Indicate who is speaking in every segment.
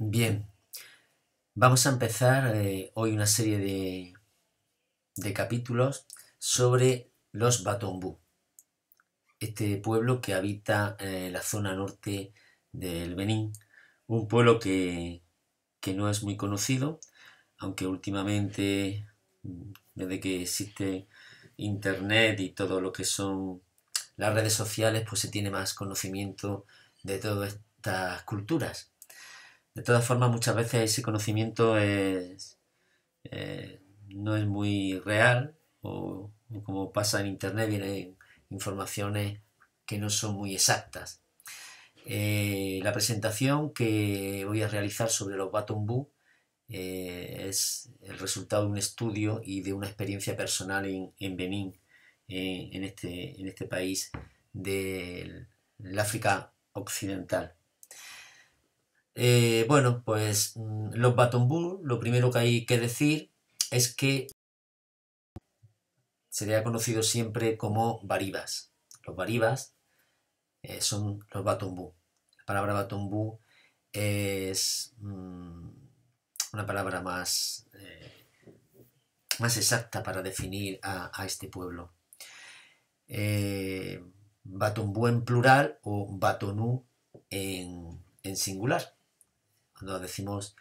Speaker 1: Bien, vamos a empezar eh, hoy una serie
Speaker 2: de, capítulos sobre los Batombú, este pueblo que habita eh, la zona norte del Benín, un pueblo que, que no es muy conocido, aunque últimamente, desde que existe Internet y todo lo que son las redes sociales, pues se tiene más conocimiento de todas estas culturas de todas formas, muchas veces ese conocimiento eh, no es muy real o, como pasa en Internet, vienen informaciones que no son muy exactas. Eh, la presentación que voy a realizar sobre los Baton eh, es el resultado de un estudio y de una experiencia personal en, en Benín, en, este, en este país del África Occidental. Eh, bueno, pues mm, los Baton lo primero que hay que decir es que sería conocido siempre como Baribas. Los Baribas eh, son los Baton La palabra Baton es mm, una palabra más, eh, más exacta para definir a, este pueblo. Eh, en plural o Batonú en, en singular cuando decimos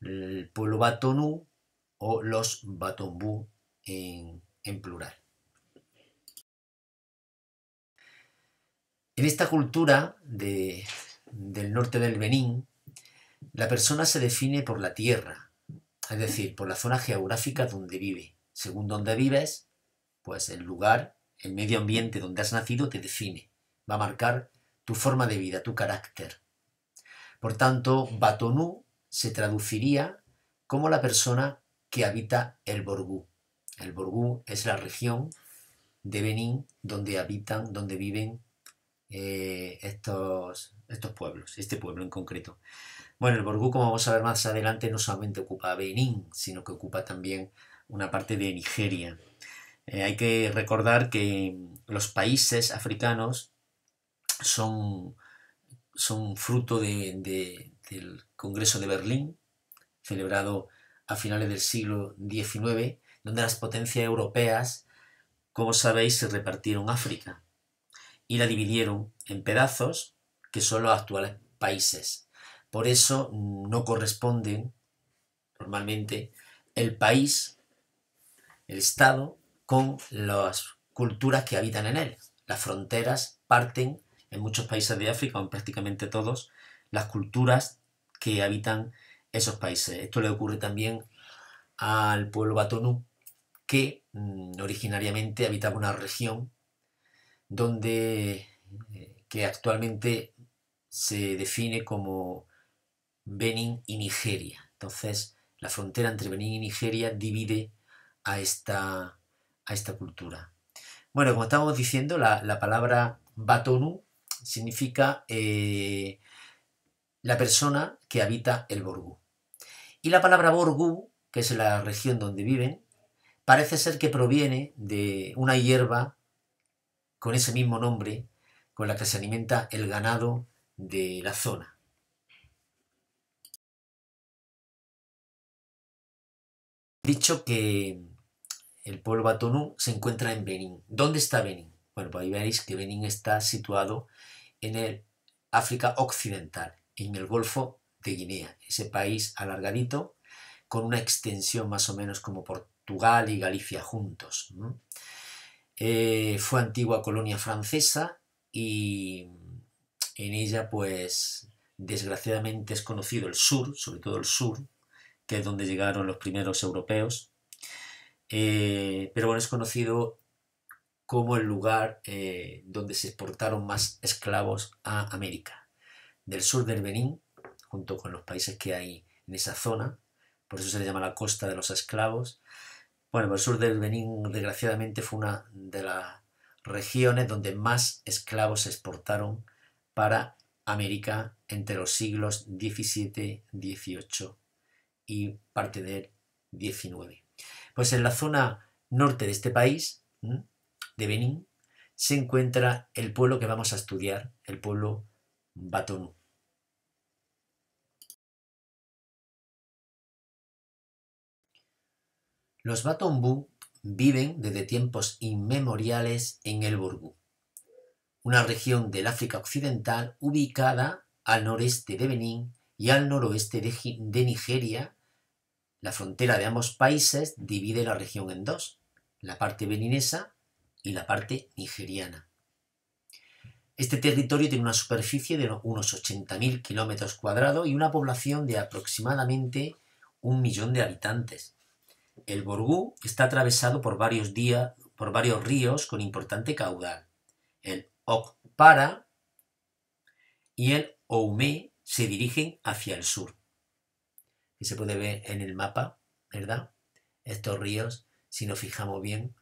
Speaker 2: el pueblo batonú o los batombú en, plural. En esta cultura del norte del Benín, la persona se define por la tierra, es decir, por la zona geográfica donde vive. Según donde vives, pues el lugar, el medio ambiente donde has nacido te define, va a marcar tu forma de vida, tu carácter. Por tanto, Batonú se traduciría como la persona que habita el Borgú. El Borgú es la región de Benín donde habitan, donde viven eh, estos, estos pueblos, este pueblo en concreto. Bueno, el Borgú, como vamos a ver más adelante, no solamente ocupa Benín, sino que ocupa también una parte de Nigeria. Eh, hay que recordar que los países africanos son son fruto del Congreso de Berlín, celebrado a finales del siglo XIX, donde las potencias europeas, como sabéis, se repartieron África y la dividieron en pedazos que son los actuales países. Por eso no corresponden normalmente el país, el Estado, con las culturas que habitan en él. Las fronteras parten en muchos países de África, o en prácticamente todos, las culturas que habitan esos países. Esto le ocurre también al pueblo Batonu, que mm, originariamente habitaba una región donde eh, que actualmente se define como Benin y Nigeria. Entonces, la frontera entre Benín y Nigeria divide a esta, a esta cultura. Bueno, como estábamos diciendo, la, la palabra Batonu significa eh, la persona que habita el Borgú. Y la palabra Borgú, que es la región donde viven, parece ser que proviene de una hierba con ese mismo
Speaker 1: nombre con la que se alimenta el ganado de la zona. Dicho que el pueblo Batonú se encuentra en Benín. ¿Dónde está Benín? Bueno, pues ahí veréis que
Speaker 2: Benín está situado en el África Occidental, en el Golfo de Guinea, ese país alargadito con una extensión más o menos como Portugal y Galicia juntos. Eh, fue antigua colonia francesa y en ella pues desgraciadamente es conocido el sur, sobre todo el sur, que es donde llegaron los primeros europeos. Eh, pero bueno, es conocido como el lugar eh, donde se exportaron más esclavos a América. Del sur del Benín, junto con los países que hay en esa zona, por eso se le llama la costa de los esclavos. Bueno, pues el sur del Benín, desgraciadamente, fue una de las regiones donde más esclavos se exportaron para América entre los siglos XVII, XVIII y parte del XIX. Pues en la zona norte de este país, de Benín se encuentra
Speaker 1: el pueblo que vamos a estudiar, el pueblo Batonú. Los Batonbu viven desde tiempos inmemoriales en el Borgu,
Speaker 2: una región del África Occidental ubicada al noreste de Benín y al noroeste de, Nigeria. La frontera de ambos países divide la región en dos, la parte beninesa y la parte nigeriana. Este territorio tiene una superficie de unos 80.000 kilómetros cuadrados y una población de aproximadamente un millón de habitantes. El Borgú está atravesado por varios, días, por varios ríos con importante caudal. El Okpara y el Oumé se dirigen hacia el sur. Que se puede ver en el mapa, ¿verdad? Estos ríos, si nos fijamos bien,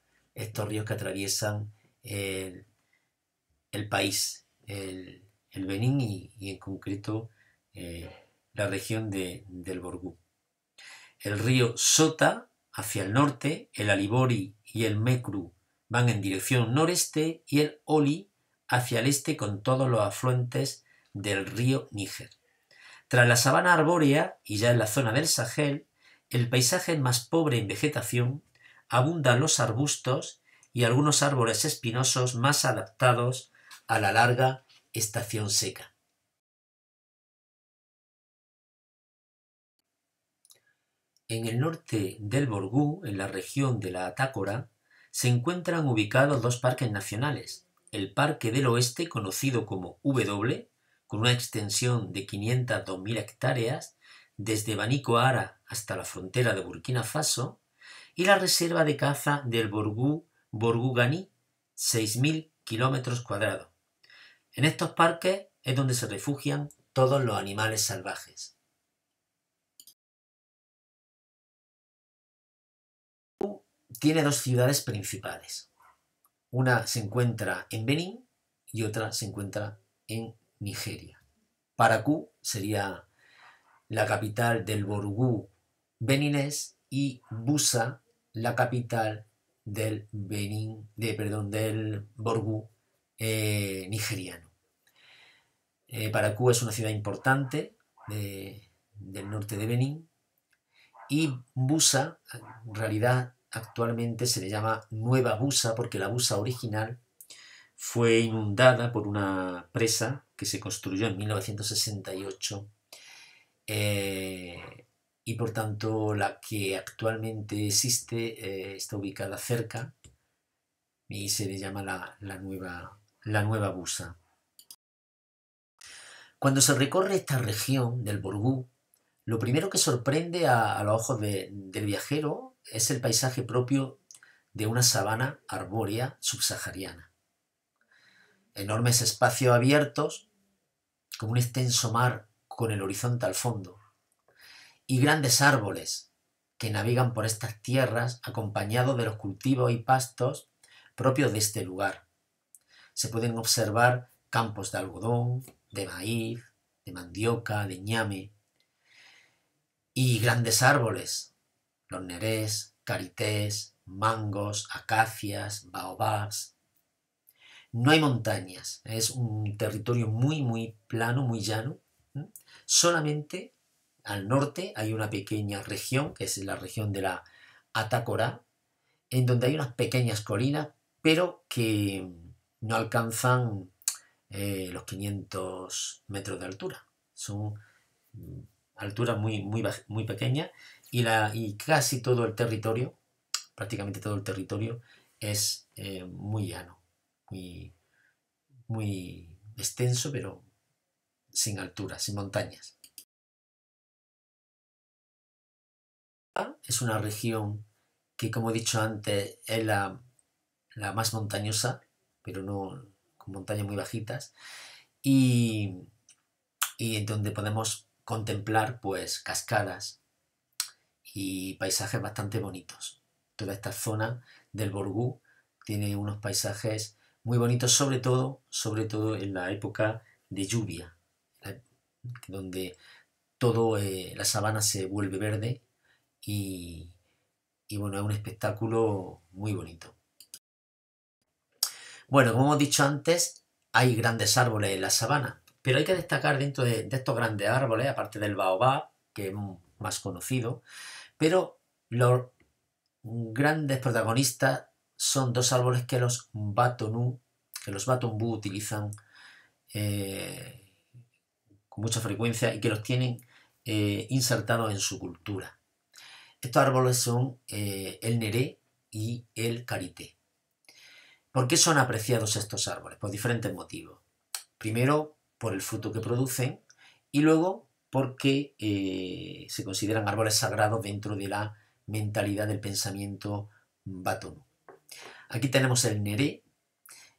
Speaker 2: estos ríos que atraviesan el, país, el, el, Benín y, en concreto eh, la región del Borgú. El río Sota hacia el norte, el Alibori y el Mekru van en dirección noreste y el Oli hacia el este con todos los afluentes del río Níger. Tras la sabana arbórea y ya en la zona del Sahel, el paisaje más pobre en vegetación abundan los arbustos y algunos árboles espinosos más adaptados
Speaker 1: a la larga estación seca. En el norte del Borgú, en la
Speaker 2: región de la Atácora, se encuentran ubicados dos parques nacionales, el Parque del Oeste, conocido como W, con una extensión de 500-2000 hectáreas, desde Ara hasta la frontera de Burkina Faso, y la reserva de caza del borgu Borgu ganí 6.000 kilómetros
Speaker 1: cuadrados. En estos parques es donde se refugian todos los animales salvajes. Tiene dos ciudades principales. Una se encuentra en Benín
Speaker 2: y otra se encuentra en Nigeria. Paracú sería la capital del Borgú beninés y Busa la capital del Benin, de, perdón, del Borgu eh, nigeriano. Eh, Paracú es una ciudad importante del norte de Benín y Busa, en realidad actualmente se le llama Nueva Busa porque la Busa original fue inundada por una presa que se construyó en 1968 y por tanto la que actualmente existe eh, está ubicada cerca y se le llama la, nueva, la nueva Busa. Cuando se recorre esta región del Borgú, lo primero que sorprende a, los ojos del viajero es el paisaje propio de una sabana arbórea subsahariana. Enormes espacios abiertos, como un extenso mar con el horizonte al fondo, y grandes árboles que navegan por estas tierras acompañados de los cultivos y pastos propios de este lugar. Se pueden observar campos de algodón, de maíz, de mandioca, de ñame y grandes árboles, los nerés, carités, mangos, acacias, baobabs. No hay montañas, es un territorio muy, muy plano, muy llano. Solamente al norte hay una pequeña región, que es la región de la Atacora, en donde hay unas pequeñas colinas, pero que mm, no alcanzan eh, los 500 metros de altura. Son mm, alturas muy, muy, muy pequeñas y, la, casi todo el territorio, prácticamente todo el territorio, es eh, muy llano, muy,
Speaker 1: muy extenso, pero sin alturas, sin montañas. es una región que, como he dicho antes, es la, más montañosa, pero no
Speaker 2: con montañas muy bajitas, y, en donde podemos contemplar pues cascadas y paisajes bastante bonitos. Toda esta zona del Borgú tiene unos paisajes muy bonitos, sobre todo, sobre todo en la época de lluvia, donde toda eh, la sabana se vuelve verde y, bueno, es un espectáculo muy bonito. Bueno, como hemos dicho antes, hay grandes árboles en la sabana, pero hay que destacar dentro de, estos grandes árboles, aparte del baobab, que es más conocido, pero los grandes protagonistas son dos árboles que los Batonu, que los Batonbu utilizan eh, con mucha frecuencia y que los tienen eh, insertados en su cultura. Estos árboles son eh, el neré y el karité. ¿Por qué son apreciados estos árboles? Por diferentes motivos. Primero, por el fruto que producen y luego porque eh, se consideran árboles sagrados dentro de la mentalidad del pensamiento bátono. Aquí tenemos el neré.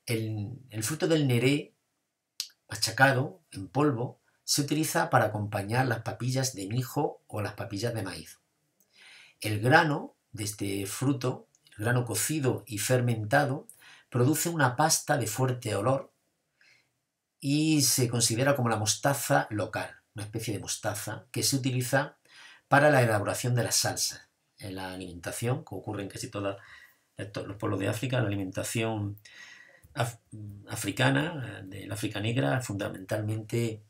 Speaker 2: El, el fruto del neré, machacado, en polvo, se utiliza para acompañar las papillas de mijo o las papillas de maíz. El grano de este fruto, el grano cocido y fermentado, produce una pasta de fuerte olor y se considera como la mostaza local, una especie de mostaza que se utiliza para la elaboración de las salsas. En la alimentación, que ocurre en casi todos los pueblos de África, la alimentación africana, africana, del África negra, fundamentalmente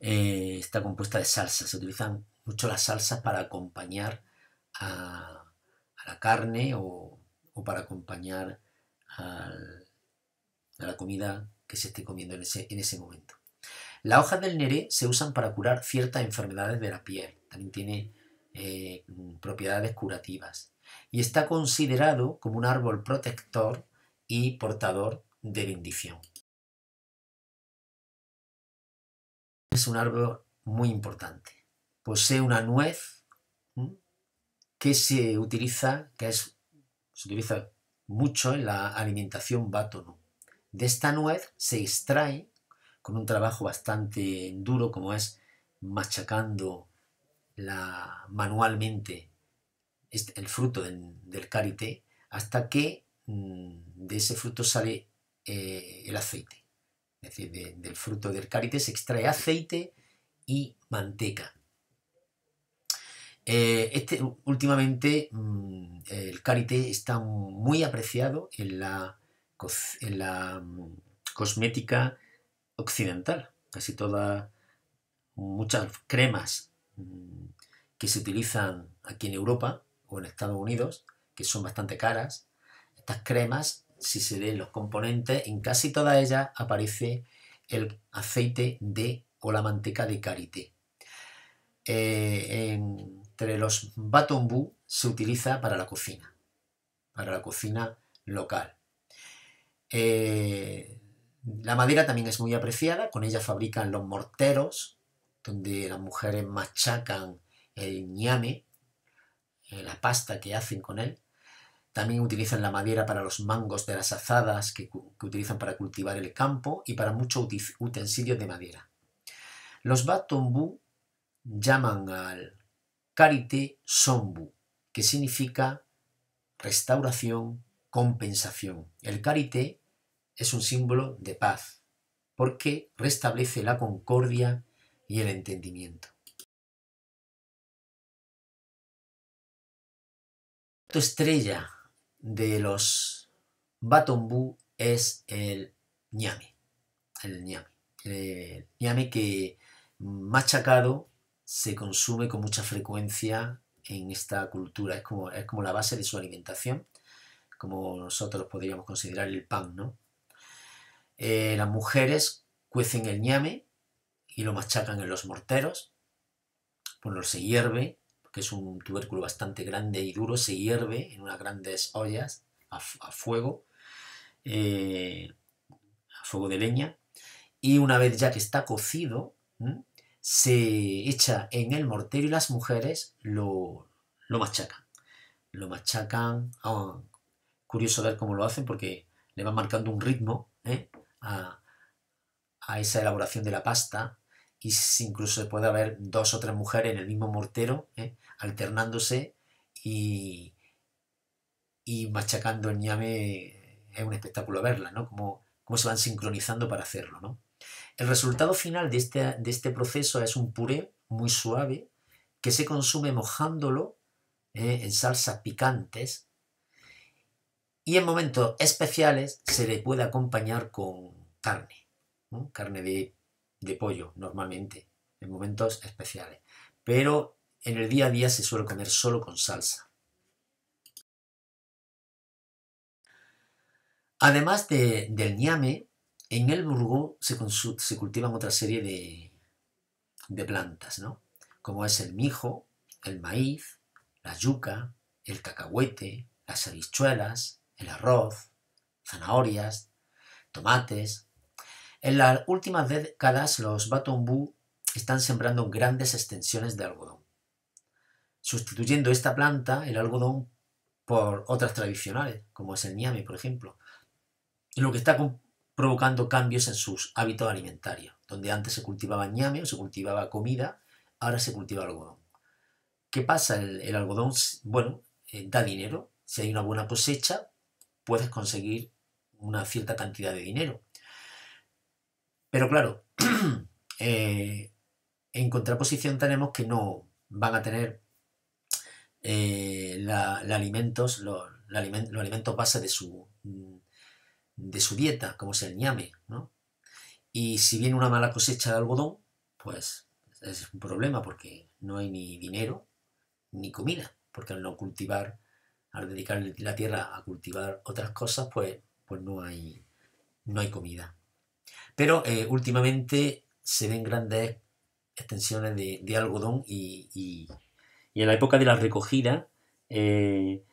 Speaker 2: eh, está compuesta de salsas. Se utilizan mucho las salsas para acompañar a, la carne o, para acompañar a la comida que se esté comiendo en ese, momento. Las hojas del neré se usan para curar ciertas enfermedades de la piel, también tiene eh, propiedades curativas
Speaker 1: y está considerado como un árbol protector y portador de bendición. Es un árbol muy importante posee una nuez que se
Speaker 2: utiliza, que es, se utiliza mucho en la alimentación bátono. De esta nuez se extrae con un trabajo bastante duro como es machacando manualmente este, el fruto del, del hasta que mm, de ese fruto sale eh, el aceite. Es decir, del fruto del karité se extrae aceite y manteca. Eh, este, últimamente mm, el karité está muy apreciado en la, la mm, cosmética occidental. Casi todas, muchas cremas mm, que se utilizan aquí en Europa o en Estados Unidos, que son bastante caras, estas cremas, si se ven los componentes, en casi todas ellas aparece el aceite de o la manteca de karité. Eh, en, entre los batombú se utiliza para la cocina, para la cocina local. Eh, la madera también es muy apreciada, con ella fabrican los morteros, donde las mujeres machacan el ñame, eh, la pasta que hacen con él. También utilizan la madera para los mangos de las azadas que, utilizan para cultivar el campo y para muchos utensilios de madera. Los batombú llaman al Carité Sombu, que significa restauración, compensación. El karité es un
Speaker 1: símbolo de paz, porque restablece la concordia y el entendimiento. La estrella de los Batombu es
Speaker 2: el ñame, el ñame, el ñame que machacado se consume con mucha frecuencia en esta cultura. Es como, es como la base de su alimentación, como nosotros podríamos considerar el pan, ¿no? Eh, las mujeres cuecen el ñame y lo machacan en los morteros. Bueno, pues se hierve, que es un tubérculo bastante grande y duro, se hierve en unas grandes ollas a, fuego, eh, a fuego de leña. Y una vez ya que está cocido, se echa en el mortero y las mujeres lo, machacan. Lo machacan. Ah, curioso ver cómo lo hacen porque le van marcando un ritmo ¿eh? a, esa elaboración de la pasta y incluso se puede haber dos o tres mujeres en el mismo mortero, ¿eh? alternándose y, machacando el ñame. Es un espectáculo verla, ¿no? Cómo, cómo se van sincronizando para hacerlo, ¿no? El resultado final de este, de este proceso es un puré muy suave que se consume mojándolo eh, en salsas picantes y en momentos especiales se le puede acompañar con carne, carne de, pollo normalmente, en momentos especiales. Pero en el día a día se suele comer solo con salsa. Además del ñame, en el Burgo se, cultivan otra serie de, plantas, ¿no? Como es el mijo, el maíz, la yuca, el cacahuete, las habichuelas, el arroz, zanahorias, tomates. En las últimas décadas los Batombú están sembrando grandes extensiones de algodón, sustituyendo esta planta, el algodón, por otras tradicionales, como es el ñame, por ejemplo, lo que está provocando cambios en sus hábitos alimentarios. Donde antes se cultivaba ñame o se cultivaba comida, ahora se cultiva algodón. ¿Qué pasa? El, algodón, bueno, eh, da dinero. Si hay una buena cosecha, puedes conseguir una cierta cantidad de dinero. Pero claro, eh, en contraposición tenemos que no van a tener eh, alimentos, los alimentos base de su, mm, de su dieta, como es el ñame, ¿no? Y si viene una mala cosecha de algodón, pues es un problema porque no hay ni dinero ni comida, porque al no cultivar, al dedicar la tierra a cultivar otras cosas, pues, pues no, hay, no hay comida. Pero eh, últimamente se ven grandes extensiones de, algodón y, en la época de la recogida eh,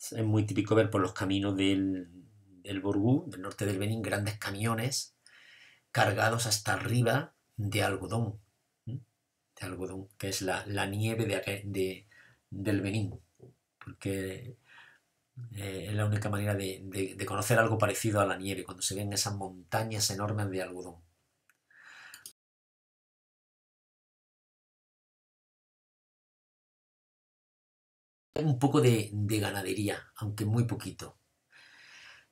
Speaker 2: es muy típico ver por los caminos del, el Borgú, del norte del Benín, grandes camiones cargados hasta arriba de algodón, de algodón, que es la, nieve de, del Benín, porque eh, es la única manera de, conocer algo parecido a la nieve, cuando se ven esas
Speaker 1: montañas enormes de algodón. Un poco de ganadería, aunque muy poquito.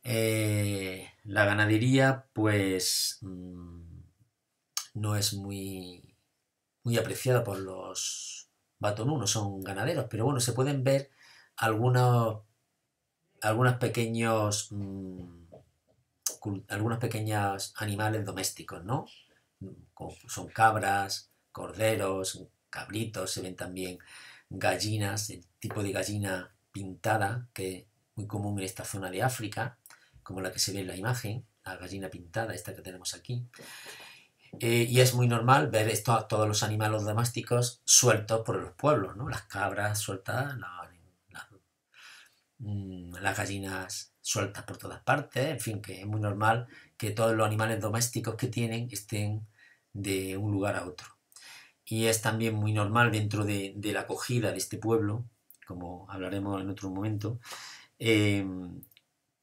Speaker 1: Eh, la ganadería,
Speaker 2: pues, mm, no es muy, muy apreciada por los batonú, no son ganaderos, pero bueno, se pueden ver algunos, algunos pequeños, mm, algunos pequeños animales domésticos, ¿no? son cabras, corderos, cabritos, se ven también gallinas, el tipo de gallina pintada, que muy común en esta zona de África, como la que se ve en la imagen, la gallina pintada, esta que tenemos aquí. Eh, y es muy normal ver esto a todos los animales domésticos sueltos por los pueblos, ¿no? Las cabras sueltas, mm, las gallinas sueltas por todas partes, en fin, que es muy normal que todos los animales domésticos que tienen estén de un lugar a otro. Y es también muy normal dentro de, la acogida de este pueblo, como hablaremos en otro momento, eh,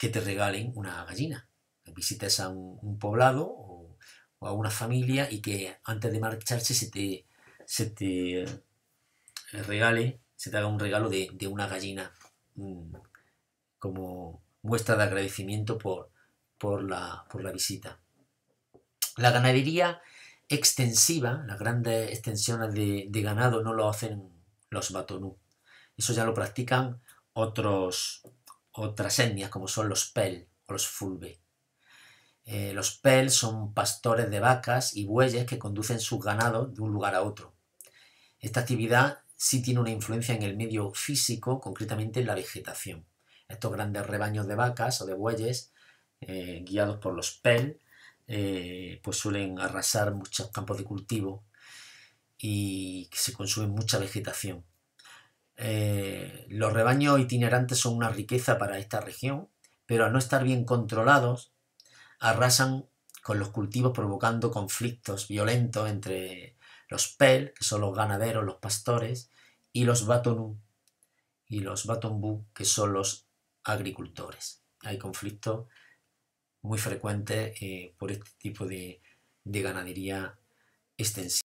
Speaker 2: que te regalen una gallina. Visitas a un, poblado o, a una familia y que antes de marcharse se te, eh, regale, se te haga un regalo de, una gallina mm, como muestra de agradecimiento por, la, visita. La ganadería extensiva, las grandes extensiones de, de, ganado no lo hacen los batonú. Eso ya lo practican otros, otras etnias como son los Pel o los Fulbe. Eh, los Pel son pastores de vacas y bueyes que conducen sus ganados de un lugar a otro. Esta actividad sí tiene una influencia en el medio físico, concretamente en la vegetación. Estos grandes rebaños de vacas o de bueyes, eh, guiados por los Pel, eh, pues suelen arrasar muchos campos de cultivo y se consume mucha vegetación. Eh, los rebaños itinerantes son una riqueza para esta región, pero al no estar bien controlados, arrasan con los cultivos provocando conflictos violentos entre los pel, que son los ganaderos, los pastores, y los batonu, y los batonbu, que son los agricultores. Hay conflictos muy frecuentes eh, por este tipo de ganadería extensiva.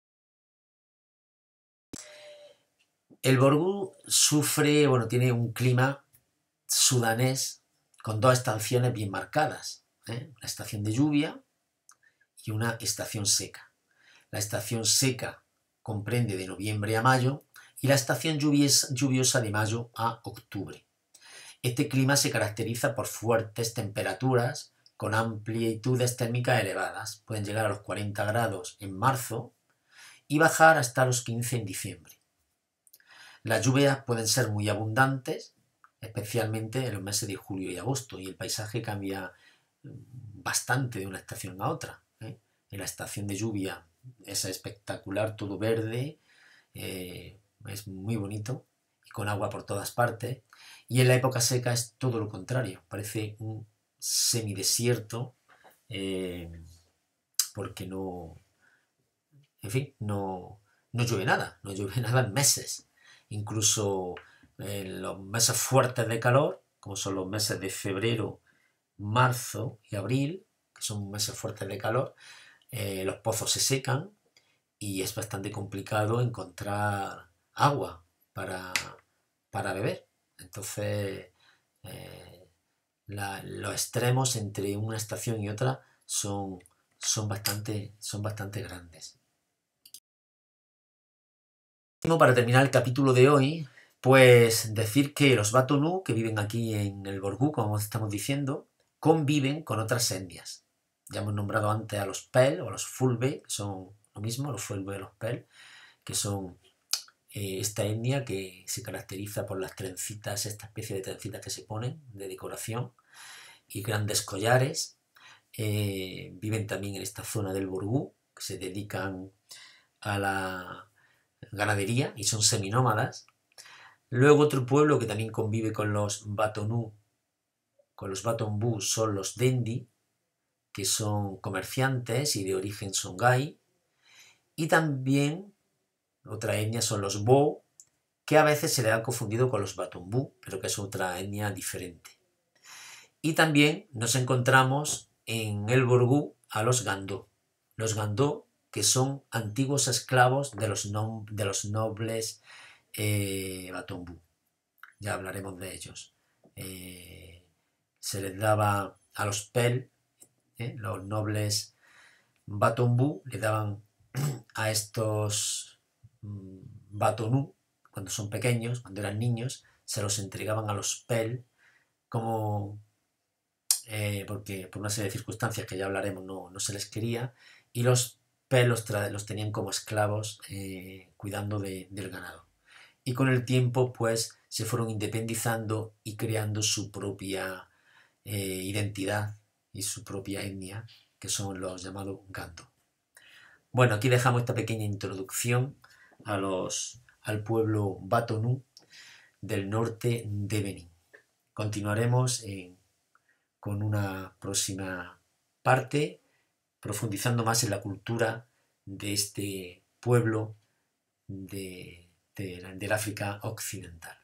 Speaker 2: El Borgú sufre, bueno, tiene un clima sudanés con dos estaciones bien marcadas. la ¿eh? estación de lluvia y una estación seca. La estación seca comprende de noviembre a mayo y la estación lluviosa de mayo a octubre. Este clima se caracteriza por fuertes temperaturas con amplitudes térmicas elevadas. Pueden llegar a los 40 grados en marzo y bajar hasta los 15 en diciembre. Las lluvias pueden ser muy abundantes, especialmente en los meses de julio y agosto, y el paisaje cambia mm, bastante de una estación a otra. ¿eh? En la estación de lluvia es espectacular, todo verde, eh, es muy bonito, y con agua por todas partes. Y en la época seca es todo lo contrario, parece un semidesierto, eh, porque no, en fin, no, no llueve nada, no llueve nada en meses incluso en eh, los meses fuertes de calor, como son los meses de febrero, marzo y abril, que son meses fuertes de calor, eh, los pozos se secan y es bastante complicado encontrar agua para, beber. Entonces, eh, los extremos entre una estación y otra son, son, bastante, son bastante grandes para terminar el capítulo de hoy, pues decir que los Batonú que viven aquí en el Borgú, como estamos diciendo, conviven con otras etnias. Ya hemos nombrado antes a los Pel o a los Fulbe, son lo mismo, los Fulbe y los Pel, que son eh, esta etnia que se caracteriza por las trencitas, esta especie de trencitas que se ponen de decoración y grandes collares. Eh, viven también en esta zona del Borgú, que se dedican a la ganadería y son seminómadas. Luego otro pueblo que también convive con los Batonú, con los Batonbú son los Dendi, que son comerciantes y de origen songhai. Y también otra etnia son los Bo, que a veces se le ha confundido con los Batonbú, pero que es otra etnia diferente. Y también nos encontramos en el Borgu a los Gandó. Los Gandó que son antiguos esclavos de los, de los nobles eh, Ya hablaremos de ellos. Eh, se les daba a los Pel, eh, los nobles Batombu, le daban a estos mm, Batonú, cuando son pequeños, cuando eran niños, se los entregaban a los Pel como eh, porque por una serie de circunstancias que ya hablaremos no, no se les quería, y los los, tenían como esclavos eh, cuidando del ganado. Y con el tiempo, pues, se fueron independizando y creando su propia eh, identidad y su propia etnia, que son los llamados ganto. Bueno, aquí dejamos esta pequeña introducción a los, al pueblo Batonu del norte de Benín. Continuaremos con una próxima parte profundizando más en la cultura de este pueblo de, del África occidental.